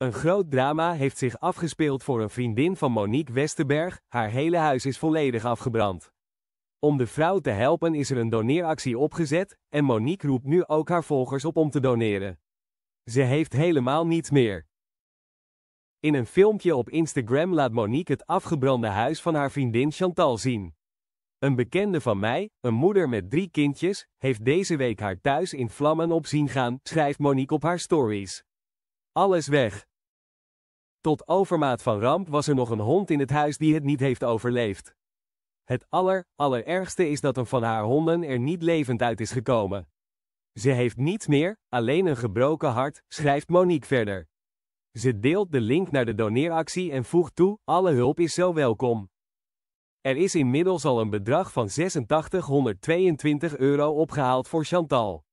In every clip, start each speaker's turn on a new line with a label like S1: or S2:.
S1: Een groot drama heeft zich afgespeeld voor een vriendin van Monique Westerberg, haar hele huis is volledig afgebrand. Om de vrouw te helpen is er een doneeractie opgezet, en Monique roept nu ook haar volgers op om te doneren. Ze heeft helemaal niets meer. In een filmpje op Instagram laat Monique het afgebrande huis van haar vriendin Chantal zien. Een bekende van mij, een moeder met drie kindjes, heeft deze week haar thuis in vlammen op zien gaan, schrijft Monique op haar stories. Alles weg. Tot overmaat van ramp was er nog een hond in het huis die het niet heeft overleefd. Het aller, allerergste is dat een van haar honden er niet levend uit is gekomen. Ze heeft niets meer, alleen een gebroken hart, schrijft Monique verder. Ze deelt de link naar de doneeractie en voegt toe, alle hulp is zo welkom. Er is inmiddels al een bedrag van 8622 euro opgehaald voor Chantal.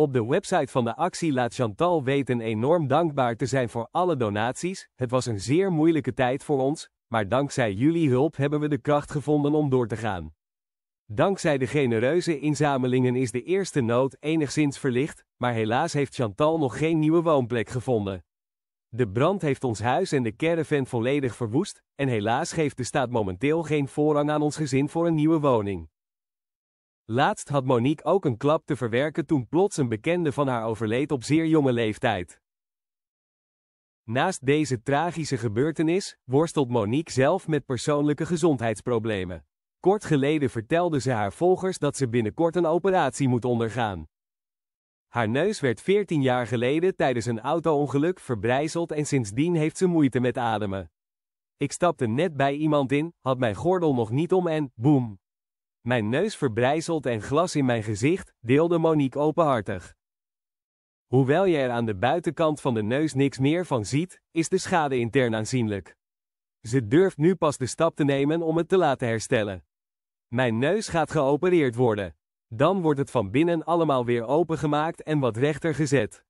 S1: Op de website van de actie laat Chantal weten enorm dankbaar te zijn voor alle donaties. Het was een zeer moeilijke tijd voor ons, maar dankzij jullie hulp hebben we de kracht gevonden om door te gaan. Dankzij de genereuze inzamelingen is de eerste nood enigszins verlicht, maar helaas heeft Chantal nog geen nieuwe woonplek gevonden. De brand heeft ons huis en de caravan volledig verwoest, en helaas geeft de staat momenteel geen voorrang aan ons gezin voor een nieuwe woning. Laatst had Monique ook een klap te verwerken toen plots een bekende van haar overleed op zeer jonge leeftijd. Naast deze tragische gebeurtenis worstelt Monique zelf met persoonlijke gezondheidsproblemen. Kort geleden vertelde ze haar volgers dat ze binnenkort een operatie moet ondergaan. Haar neus werd 14 jaar geleden tijdens een auto-ongeluk verbrijzeld en sindsdien heeft ze moeite met ademen. Ik stapte net bij iemand in, had mijn gordel nog niet om en, boem, mijn neus verbrijzeld en glas in mijn gezicht, deelde Monique openhartig. Hoewel je er aan de buitenkant van de neus niks meer van ziet, is de schade intern aanzienlijk. Ze durft nu pas de stap te nemen om het te laten herstellen. Mijn neus gaat geopereerd worden. Dan wordt het van binnen allemaal weer opengemaakt en wat rechter gezet.